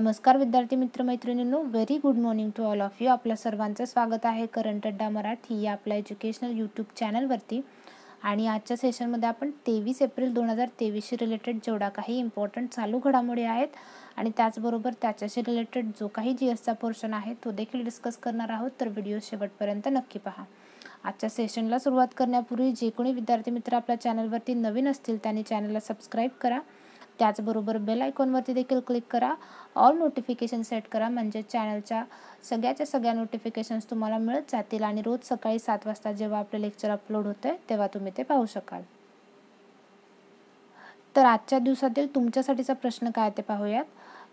नमस्कार विद्यार्थी मित्र मैत्रिणींनो very good morning to all of you आपल्या सर्वांचं स्वागत आहे करंट अड्डा मराठी या आपल्या एज्युकेशनल यूट्यूब चॅनलवरती आणि आजच्या सेशनमध्ये आपण तेवीस एप्रिल दोन हजार तेवीसशी रिलेटेड जेवढा काही इम्पॉर्टंट चालू घडामोडी आहेत आणि त्याचबरोबर त्याच्याशी रिलेटेड जो काही जी एसचा पोर्शन आहे तो देखील डिस्कस करणार आहोत तर व्हिडिओ शेवटपर्यंत नक्की पहा आजच्या सेशनला सुरुवात करण्यापूर्वी जे कोणी विद्यार्थी मित्र आपल्या चॅनलवरती नवीन असतील त्यांनी चॅनलला सबस्क्राईब करा त्याचबरोबर बेल आयकॉनवरती देखील क्लिक करा ऑल नोटिफिकेशन सेट करा म्हणजे चॅनलच्या सगळ्याच्या सगळ्या नोटिफिकेशन्स तुम्हाला मिळत जातील आणि रोज सकाळी सात वाजता जेव्हा आपलं लेक्चर अपलोड होतं तेव्हा तुम्ही ते पाहू शकाल तर आजच्या दिवसातील तुमच्यासाठीचा प्रश्न काय ते पाहूयात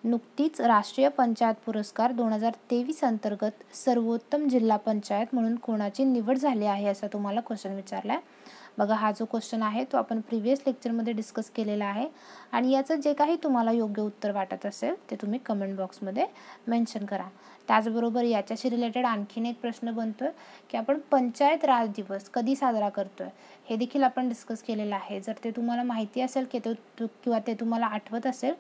नुकतीच राष्ट्रीय पंचायत पुरस्कार दोन हजार तेवीस अंतर्गत सर्वोत्तम जिल्हा पंचायत म्हणून कोणाची निवड झाली आहे असा तुम्हाला क्वेश्चन विचारला आहे बघा हा जो क्वेश्चन आहे तो आपण प्रिव्हियस लेक्चरमध्ये डिस्कस केलेला आहे आणि याचं जे काही तुम्हाला योग्य उत्तर वाटत असेल ते तुम्ही कमेंट बॉक्समध्ये मेन्शन करा त्याचबरोबर याच्याशी रिलेटेड आणखीन एक प्रश्न बनतो की आपण पंचायत राज दिवस कधी साजरा करतो आहे हे देखील आपण डिस्कस केलेलं आहे जर ते तुम्हाला माहिती असेल की ते किंवा ते तुम्हाला आठवत असेल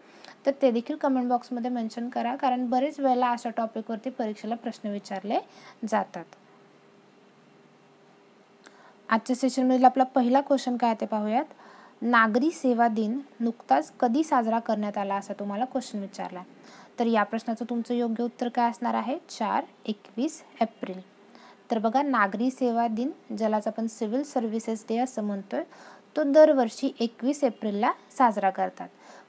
तर ते देखील कमेंट बॉक्समध्ये मेन्शन करा कारण बरेच वेळेला अशा टॉपिकवरती परीक्षेला प्रश्न विचारले जातात आजच्या सेशनमधील आपला पहिला क्वेश्चन काय ते पाहूयात नागरी सेवा दिन नुकताच कधी साजरा करण्यात आला असा तुम्हाला क्वेश्चन विचारला तर या प्रश्नाचं तुमचं योग्य उत्तर काय असणार आहे चार एकवीस एप्रिल तर बघा नागरी सेवा दिन ज्याला आपण सिव्हिल सर्व्हिसेस डे असं म्हणतोय तो दरवर्षी एकवीस एप्रिलला साजरा करतात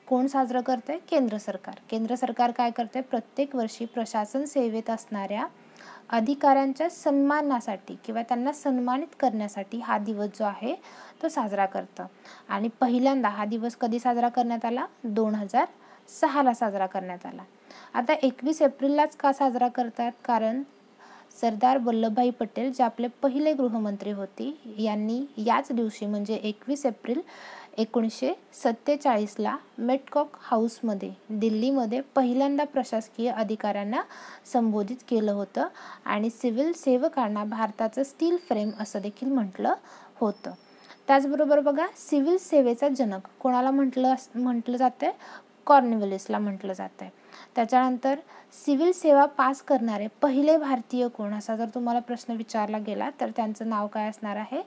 कोण साजरं करते केंद्र सरकार केंद्र सरकार काय करते प्रत्येक वर्षी प्रशासन सेवेत असणाऱ्या अधिकाऱ्यांच्या सन्मानासाठी किंवा त्यांना सन्मानित करण्यासाठी हा दिवस जो आहे तो साजरा करतं आणि पहिल्यांदा हा दिवस कधी साजरा करण्यात आला दोन हजार सहाला साजरा करण्यात आला आता एकवीस एप्रिललाच का साजरा करतात कारण सरदार वल्लभभाई पटेल जे आपले पहिले गृहमंत्री होते यांनी याच दिवशी म्हणजे एकवीस एप्रिल एकोणीसशे सत्तेचाळीसला मेटकॉक हाऊसमध्ये दिल्लीमध्ये पहिल्यांदा प्रशासकीय अधिकाऱ्यांना संबोधित केलं होतं आणि सिव्हिल सेवकांना भारताचं स्टील फ्रेम असं देखील म्हटलं होतं त्याचबरोबर बघा सिव्हिल सेवेचा जनक कोणाला म्हटलं म्हटलं जातं आहे कॉर्निवलिसला म्हटलं जातं त्याच्यानंतर सिव्हिल सेवा पास करणारे पहिले भारतीय कोण असा जर तुम्हाला प्रश्न विचारला गेला तर त्यांचं नाव काय असणार आहे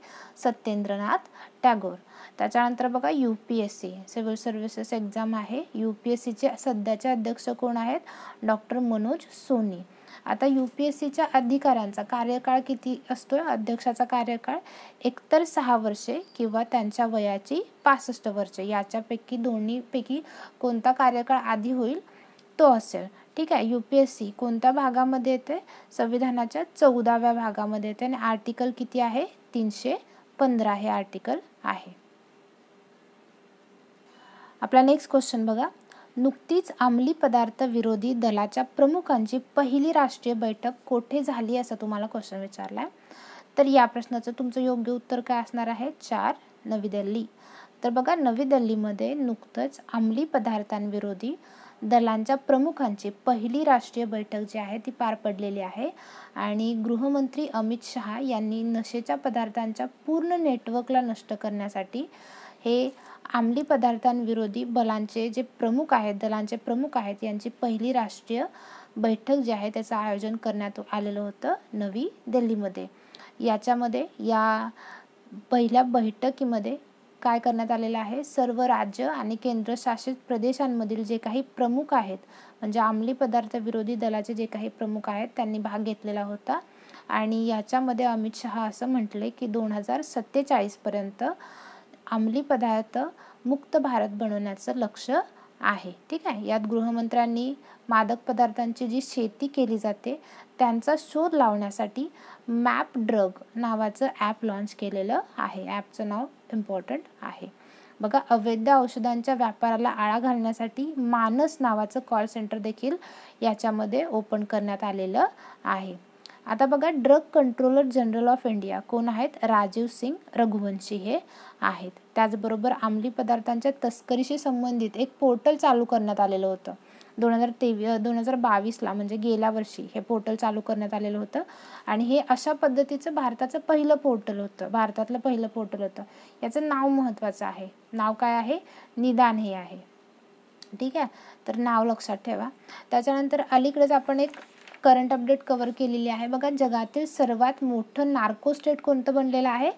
सत्येंद्रनाथ टॅगोर त्याच्यानंतर बघा U P S C civil services exam आहे यू पी एस सीचे सध्याचे अध्यक्ष कोण आहेत डॉक्टर मनोज सोनी आता यू पी एस सीच्या अधिकाऱ्यांचा कार्यकाळ किती असतो अध्यक्षाचा कार्यकाळ एकतर सहा वर्षे किंवा त्यांच्या वयाची पासष्ट वर्षे याच्यापैकी दोन्हीपैकी कोणता कार्यकाळ आधी होईल तो असेल ठीक आहे यू पी एस सी कोणत्या भागामध्ये येते संविधानाच्या चौदाव्या भागामध्ये येते आणि आर्टिकल किती आहे तीनशे पंधरा हे आर्टिकल आहे आपला नेक्स्ट क्वेश्चन बघा नुकतीच अंमली पदार्थ विरोधी दलाच्या प्रमुखांची पहिली राष्ट्रीय बैठक कोठे झाली असं तुम्हाला क्वेश्चन विचारला आहे तर या प्रश्नाचं तुमचं योग्य उत्तर काय असणार आहे चार नवी दिल्ली तर बघा नवी दिल्लीमध्ये नुकतंच अंमली पदार्थांविरोधी दलांच्या प्रमुखांची पहिली राष्ट्रीय बैठक जी आहे ती पार पडलेली आहे आणि गृहमंत्री अमित शहा यांनी नशेच्या पदार्थांच्या पूर्ण नेटवर्कला नष्ट करण्यासाठी हे आमली पदार्थांविरोधी बलांचे जे प्रमुख आहेत दलांचे प्रमुख आहेत यांची पहिली राष्ट्रीय बैठक जी आहे त्याचं आयोजन करण्यात आलेलं होतं नवी दिल्लीमध्ये याच्यामध्ये या पहिल्या बैठकीमध्ये काय करण्यात आलेलं आहे सर्व राज्य आणि केंद्रशासित प्रदेशांमधील जे काही प्रमुख आहेत म्हणजे अंमली पदार्थ विरोधी दलाचे जे काही प्रमुख आहेत त्यांनी भाग घेतलेला होता आणि याच्यामध्ये अमित शहा असं म्हटले की दोन हजार सत्तेचाळीसपर्यंत अंमली पदार्थ मुक्त भारत बनवण्याचं लक्ष आहे ठीक आहे यात गृहमंत्र्यांनी मादक पदार्थांची जी शेती केली जाते त्यांचा शोध लावण्यासाठी मॅप ड्रग नावाचं ॲप लॉन्च केलेलं आहे ॲपचं नाव इम्पॉर्टंट आहे बघा अवैध औषधांच्या व्यापाराला आळा घालण्यासाठी मानस नावाचं कॉल सेंटर देखील याच्यामध्ये ओपन करण्यात आलेलं आहे आता बघा drug controller general of India कोण आहेत राजीव सिंग रघुवंशी हे आहेत त्याचबरोबर अंमली पदार्थांच्या तस्करीशी संबंधित एक पोर्टल चालू करण्यात आलेलं होतं दोन हजार तेवी दोन हजार बावीसला म्हणजे गेल्या वर्षी हे पोर्टल चालू करण्यात आलेलं होतं आणि हे अशा पद्धतीचं भारताचं पहिलं पोर्टल होतं भारतातलं पहिलं पोर्टल होतं याचं नाव महत्त्वाचं आहे नाव काय आहे निदान हे आहे ठीक आहे तर नाव लक्षात ठेवा त्याच्यानंतर अलीकडेच आपण एक करंट अपडेट कवर केलेली आहे बघा जगातील सर्वात मोठं नार्को स्टेट कोणतं बनलेलं आहे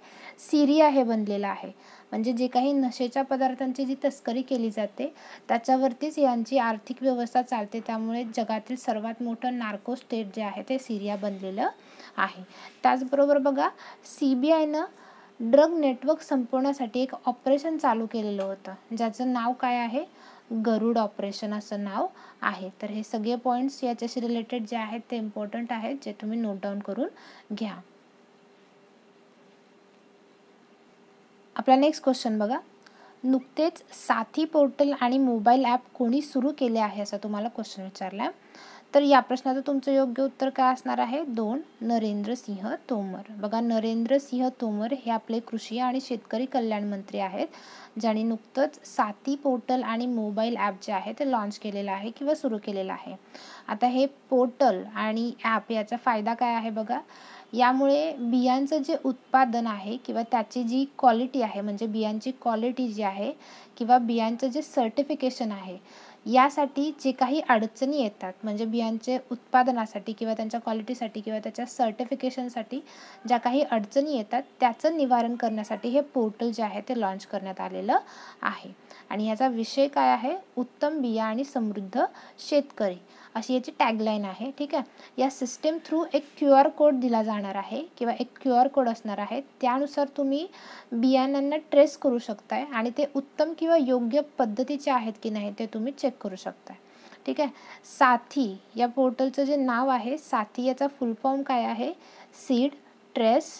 सिरिया हे बनलेलं आहे म्हणजे जे काही नशेच्या पदार्थांची जी तस्करी केली जाते त्याच्यावरतीच यांची आर्थिक व्यवस्था चालते त्यामुळे जगातील सर्वात मोठं नार्को स्टेट जे आहे ते सिरिया बनलेलं आहे त्याचबरोबर बघा सी बी आयनं ड्रग नेटवर्क संपवण्यासाठी एक ऑपरेशन चालू केलेलं होतं ज्याचं नाव काय आहे गरुड ऑपरेशन असं नाव आहे तर हे सगळे पॉईंट्स याच्याशी रिलेटेड जे आहेत ते इम्पॉर्टंट आहेत जे तुम्ही नोट डाऊन करून घ्या आपला नेक्स्ट क्वेश्चन बघा नुकतेच साथी पोर्टल आणि मोबाईल ॲप कोणी सुरू केले आहे असा तुम्हाला क्वेश्चन विचारला आहे तर या प्रश्नाचं तुमचं योग्य उत्तर काय असणार आहे दोन सिंह तोमर बघा नरेंद्र सिंह तोमर हे आपले कृषी आणि शेतकरी कल्याण मंत्री आहेत ज्यांनी नुकतंच साती पोर्टल आणि मोबाईल ॲप जे आहे ते लॉन्च केलेलं आहे किंवा सुरू केलेलं आहे आता हे पोर्टल आणि ॲप याचा फायदा काय आहे बघा यामुळे बियांचं जे उत्पादन आहे किंवा त्याची जी क्वालिटी आहे म्हणजे बियांची क्वालिटी जी आहे किंवा बियांचं जे सर्टिफिकेशन आहे यासाठी जे काही अडचणी येतात म्हणजे बियांचे उत्पादनासाठी किंवा त्यांच्या क्वालिटीसाठी किंवा त्याच्या सर्टिफिकेशनसाठी ज्या काही अडचणी येतात त्याचं निवारण करण्यासाठी हे पोर्टल जे आहे ते लॉन्च करण्यात आलेलं आहे आणि याचा विषय काय आहे उत्तम बिया आणि समृद्ध शेतकरी अशी याची टॅगलाईन आहे ठीक आहे या सिस्टीम थ्रू एक क्यू आर कोड दिला जाणार आहे किंवा एक क्यू आर कोड असणार आहे त्यानुसार तुम्ही बियाण्यांना ट्रेस करू शकताय आणि ते उत्तम किंवा योग्य पद्धतीचे आहेत की नाही ते तुम्ही चेक करू शकताय ठीक आहे साथी या पोर्टलचं जे नाव आहे साथी याचा फुल फॉर्म काय आहे seed trace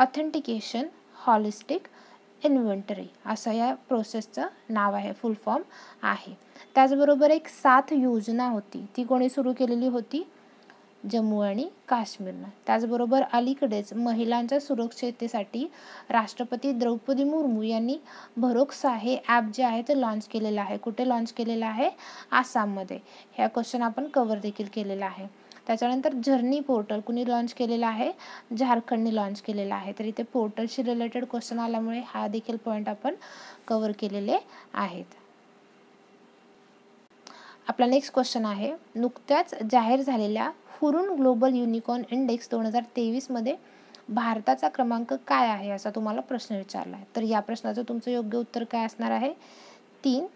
authentication holistic inventory असं या प्रोसेसचं नाव आहे फुल फॉर्म आहे त्याचबरोबर एक साथ योजना होती ती कोणी सुरू केलेली होती जम्मू आणि काश्मीरनं त्याचबरोबर अलीकडेच महिलांच्या सुरक्षिततेसाठी राष्ट्रपती द्रौपदी मुर्मू यांनी भरोकसा हे ॲप जे आहे ते लॉन्च केलेलं आहे कुठे लॉन्च केलेलं आहे आसाममध्ये ह्या क्वेश्चन आपण कवर देखील केलेला आहे त्याच्यानंतर जर्नी पोर्टल कुणी लॉन्च केलेलं आहे झारखंडने लॉन्च केलेलं आहे तर इथे पोर्टलशी रिलेटेड क्वेश्चन आल्यामुळे हा देखील पॉईंट आपण कवर केलेले आहेत आपला नेक्स्ट क्वेश्चन आहे नुकत्याच जाहीर झालेल्या हुरून ग्लोबल युनिकॉर्न इंडेक्स दोन हजार तेवीसमध्ये भारताचा क्रमांक काय आहे असा तुम्हाला प्रश्न विचारला आहे तर या प्रश्नाचं तुमचं योग्य उत्तर काय असणार आहे तीन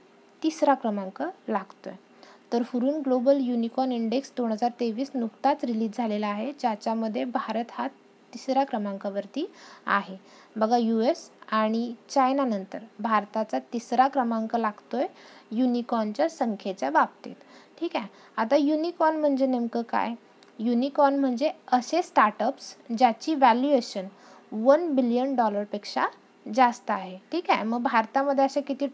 तिसरा क्रमांक लागतो आहे तर हुरून ग्लोबल युनिकॉर्न इंडेक्स दोन हजार तेवीस नुकताच रिलीज झालेला आहे ज्याच्यामध्ये भारत हा तिसऱ्या क्रमांकावरती आहे बघा यू एस आणि चायनानंतर भारताचा तिसरा क्रमांक लागतो आहे युनिकॉर्नच्या संख्येच्या बाबतीत ठीक आहे आता युनिकॉर्न म्हणजे नेमकं काय युनिकॉर्न म्हणजे असे स्टार्टअप्स ज्याची व्हॅल्युएशन वन बिलियन डॉलरपेक्षा जास्त आहे ठीक आहे मग भारतामध्ये असे किती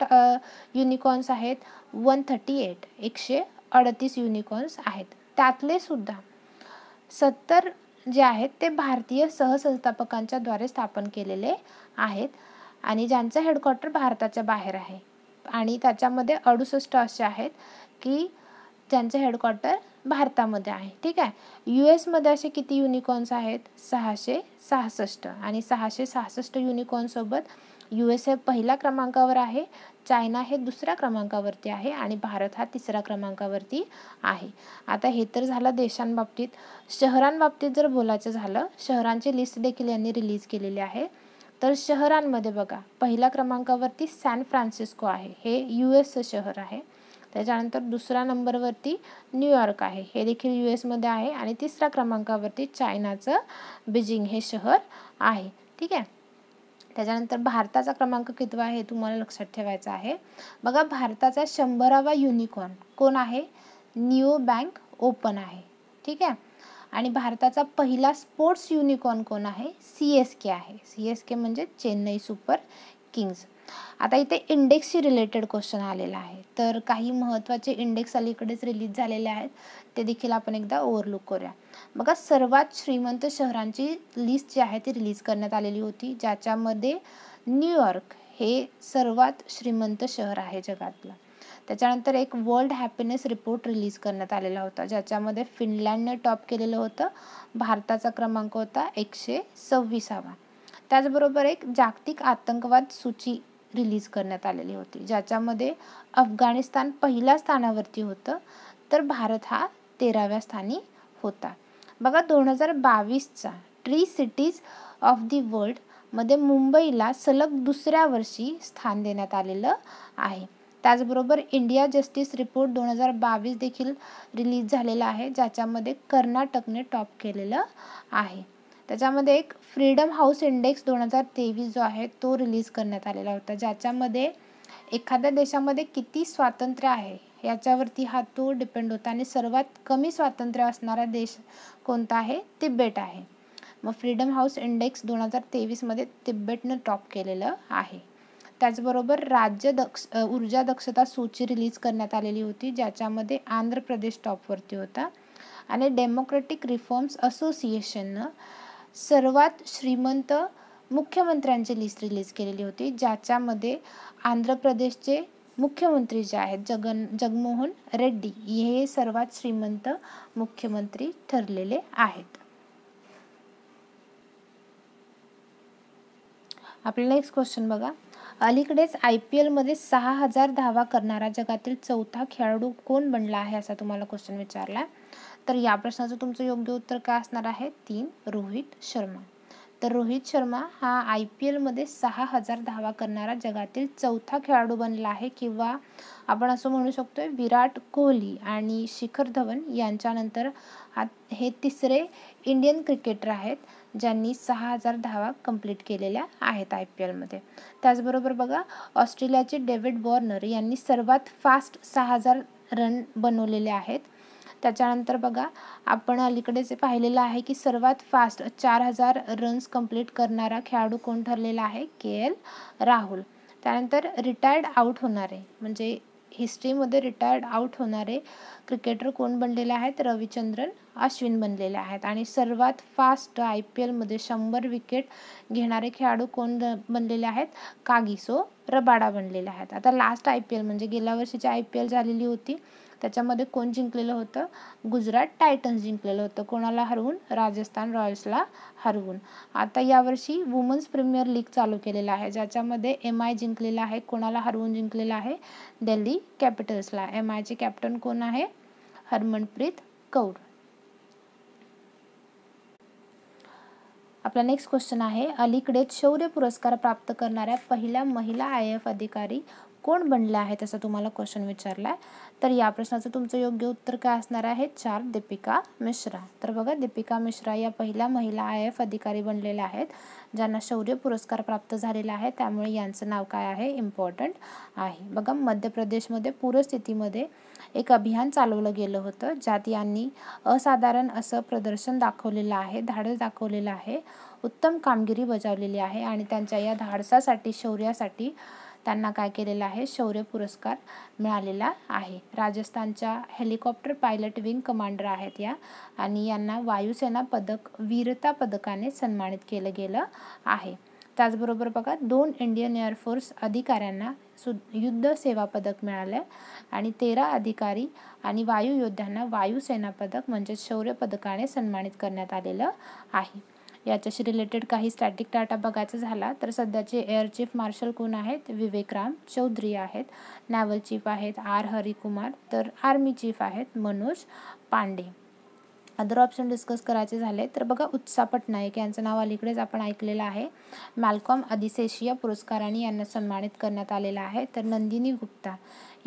युनिकॉर्न्स आहेत वन थर्टी एट एकशे अडतीस युनिकॉर्न्स आहेत त्यातले सुद्धा सत्तर जे आहेत ते भारतीय सहसंस्थापकांच्या द्वारे स्थापन केलेले आहेत आणि ज्यांचं हेडक्वॉर्टर भारताच्या बाहेर आहे आणि त्याच्यामध्ये अडुसष्ट असे आहेत की ज्यांचं हेडक्वॉर्टर भारतामध्ये आहे ठीक आहे यू एसमध्ये असे किती युनिकॉर्न्स आहेत सहाशे सहासष्ट आणि सहाशे सहासष्ट सोबत यू एस हे पहिल्या क्रमांकावर आहे चायना हे दुसऱ्या क्रमांकावरती आहे आणि भारत हा तिसऱ्या क्रमांकावरती आहे आता हे तर झालं देशांबाबतीत शहरांबाबतीत जर बोलायचं झालं शहरांची लिस्ट देखील यांनी रिलीज केलेली आहे तर शहरांमध्ये बघा पहिल्या क्रमांकावरती सॅन फ्रान्सिस्को आहे हे यू एसचं शहर आहे त्याच्यानंतर दुसऱ्या नंबरवरती न्यूयॉर्क आहे हे देखील यू एसमध्ये आहे आणि तिसऱ्या क्रमांकावरती चायनाचं बीजिंग हे शहर आहे ठीक आहे त्याच्यानंतर भारताचा क्रमांक कितवा आहे तुम्हाला लक्षात ठेवायचा आहे बघा भारताचा शंभरावा युनिकॉर्न कोण आहे न्यू बँक ओपन आहे ठीक आहे आणि भारताचा पहिला स्पोर्ट्स युनिकॉर्न कोण आहे सी एस के आहे सी एस के म्हणजे चेन्नई सुपर किंग्स आता इथे इंडेक्सशी रिलेटेड क्वेश्चन आलेला आहे तर काही महत्त्वाचे इंडेक्स अलीकडेच रिलीज झालेले आहेत ते देखील आपण एकदा ओव्हरलुक करूया बघा सर्वात श्रीमंत शहरांची लिस्ट जी आहे ती रिलीज करण्यात आलेली होती ज्याच्यामध्ये न्यूयॉर्क हे सर्वात श्रीमंत शहर आहे जगातलं त्याच्यानंतर एक वर्ल्ड हॅपीनेस रिपोर्ट रिलीज करण्यात आलेला होता ज्याच्यामध्ये फिनलँडने टॉप केलेलं होतं भारताचा क्रमांक होता एकशे सव्वीसावा त्याचबरोबर एक जागतिक आतंकवाद सूची रिलीज करण्यात आलेली होती ज्याच्यामध्ये अफगाणिस्तान पहिल्या स्थानावरती होतं तर भारत हा तेराव्या स्थानी होता बघा दोन हजार बावीसचा tree cities of the world मध्ये मुंबईला सलग दुसऱ्या वर्षी स्थान देण्यात आलेलं आहे त्याचबरोबर इंडिया जस्टिस रिपोर्ट दोन हजार बावीस देखील रिलीज झालेला आहे ज्याच्यामध्ये कर्नाटकने टॉप केलेलं आहे त्याच्यामध्ये एक फ्रीडम हाऊस इंडेक्स दोन हजार तेवीस जो आहे तो रिलीज करण्यात आलेला होता ज्याच्यामध्ये एखाद्या देशामध्ये किती स्वातंत्र्य आहे याच्यावरती हा तो डिपेंड होता आणि सर्वात कमी स्वातंत्र्य असणारा देश कोणता आहे तिब्बेट आहे मग फ्रीडम हाऊस इंडेक्स दोन हजार तेवीसमध्ये तिब्बेटनं टॉप केलेलं आहे त्याचबरोबर राज्य दक्ष ऊर्जा दक्षता सूची रिलीज करण्यात आलेली होती ज्याच्यामध्ये आंध्र प्रदेश टॉपवरती होता आणि डेमोक्रेटिक रिफॉर्म्स असोसिएशननं सर्वात श्रीमंत मुख्यमंत्र्यांची लिस्ट रिलीज केलेली होती ज्याच्यामध्ये आंध्र प्रदेशचे मुख्यमंत्री जे आहेत जगन जगमोहन रेड्डी हे सर्वात श्रीमंत मुख्यमंत्री ठरलेले आहेत आपला नेक्स्ट क्वेश्चन बघा अलीकडेच आय पी एलमध्ये सहा हजार धावा करणारा जगातील चौथा खेळाडू कोण बनला आहे असा तुम्हाला क्वेश्चन विचारला तर या प्रश्नाचं तुमचं योग्य उत्तर काय असणार आहे तीन रोहित शर्मा तर रोहित शर्मा हा आय पी एलमध्ये सहा हजार धावा करणारा जगातील चौथा खेळाडू बनला आहे किंवा आपण असं म्हणू शकतो विराट कोहली आणि शिखर धवन यांच्यानंतर हा हे तिसरे इंडियन क्रिकेटर आहेत ज्यांनी सहा हजार धावा कंप्लीट केलेल्या आहेत आय पी एलमध्ये त्याचबरोबर बघा ऑस्ट्रेलियाचे डेव्हिड बॉर्नर यांनी सर्वात फास्ट सहा हजार रन बनवलेले आहेत त्याच्यानंतर बघा आपण अलीकडेच पाहिलेलं आहे की सर्वात फास्ट चार हजार रन्स कंप्लीट करणारा खेळाडू कोण ठरलेला आहे के एल राहुल त्यानंतर रिटायर्ड आऊट म्हणजे होणारे म्हणजे हिस्ट्रीमध्ये रिटायर्ड आऊट होणारे क्रिकेटर कोण बनलेले आहेत रविचंद्रन अश्विन बनलेले आहेत आणि सर्वात फास्ट आय पी एलमध्ये शंभर विकेट घेणारे खेळाडू कोण बनलेले आहेत कागिसो रबाडा बनलेले आहेत आता लास्ट आय पी एल म्हणजे गेल्या वर्षीची आय पी एल झालेली होती त्याच्यामध्ये कोण जिंकलेलं होतं गुजरात टायटन्स जिंकलेलं होतं कोणाला हरवून राजस्थान रॉयल्सला हरवून आता यावर्षी वुमन्स प्रीमियर लीग चालू केलेला आहे ज्याच्यामध्ये एम आय जिंकलेला आहे कोणाला हरवून जिंकलेला आहे दिल्ली कॅपिटल्सला एम आयचे कॅप्टन कोण आहे हरमनप्रीत कौर आपला नेक्स्ट क्वेश्चन आहे अलीकडे शौर्य पुरस्कार प्राप्त करणाऱ्या पहिल्या महिला आय एफ अधिकारी कोण बनल्या आहेत असा तुम्हाला क्वेश्चन विचारला आहे तर या प्रश्नाचं तुमचं योग्य उत्तर काय असणार आहे चार दीपिका मिश्रा तर बघा दीपिका मिश्रा या पहिल्या महिला आय एफ अधिकारी बनलेल्या आहेत ज्यांना शौर्य पुरस्कार प्राप्त झालेला आहे त्यामुळे यांचं नाव काय आहे इम्पॉर्टंट आहे बघा मध्य प्रदेशमध्ये पूरस्थितीमध्ये एक अभियान चालवलं गेलं होतं ज्यात यांनी असाधारण असं प्रदर्शन दाखवलेलं आहे धाडस दाखवलेलं आहे उत्तम कामगिरी बजावलेली आहे आणि त्यांच्या या धाडसासाठी शौर्यासाठी त्यांना काय केलेलं आहे शौर्य पुरस्कार मिळालेला आहे राजस्थानच्या हेलिकॉप्टर पायलट विंग कमांडर आहेत या आणि यांना वायुसेना पदक वीरता पदकाने सन्मानित केलं गेलं आहे त्याचबरोबर बघा दोन इंडियन एअरफोर्स अधिकाऱ्यांना सु युद्ध सेवा पदक मिळालं आणि तेरा अधिकारी आणि वायुयोद्ध्यांना वायुसेना पदक म्हणजेच शौर्य पदकाने सन्मानित करण्यात आलेलं आहे याच्याशी रिलेटेड काही स्टॅटिक डाटा बघायचा झाला तर सध्याचे एअर चीफ मार्शल कोण आहेत विवेकराम चौधरी आहेत नॅव्हल चीफ आहेत आर हरिकुमार तर आर्मी चीफ आहेत Manoj Pande other option discuss करायचे झाले तर बघा उत्साह पटनायक यांचं नाव अलीकडेच आपण ऐकलेलं आहे मॅल्कॉम अधिसेशिया पुरस्काराने यांना सन्मानित करण्यात आलेलं आहे तर नंदिनी गुप्ता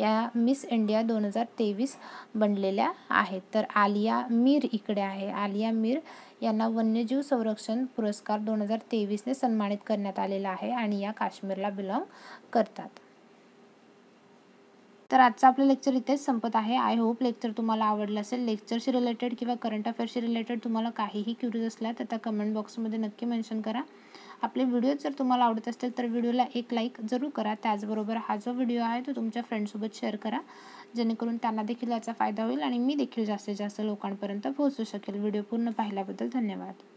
या मिस इंडिया दोन हजार तेवीस बनलेल्या आहेत तर आलिया मीर इकडे आहे आलिया मीर यांना वन्यजीव संरक्षण पुरस्कार दोन हजार तेवीसने सन्मानित करण्यात आलेला आहे आणि या काश्मीरला बिलॉंग करतात तर आजचं आपलं लेक्चर इथेच संपत आहे आय होप लेक्चर तुम्हाला आवडलं असेल लेक्चरशी रिलेटेड किंवा करंट अफेअर्सशी रिलेटेड तुम्हाला काहीही क्युरीज असल्या तर त्या कमेंट बॉक्समध्ये नक्की मेन्शन करा आपले व्हिडिओ जर तुम्हाला आवडत असतील तर व्हिडिओला एक लाईक जरूर करा त्याचबरोबर हा जो व्हिडिओ आहे तो तुमच्या फ्रेंडसोबत शेअर करा जेणेकरून त्यांना देखील याचा फायदा होईल आणि मी देखील जास्तीत जास्त लोकांपर्यंत पोहोचू शकेल व्हिडिओ पूर्ण पाहिल्याबद्दल धन्यवाद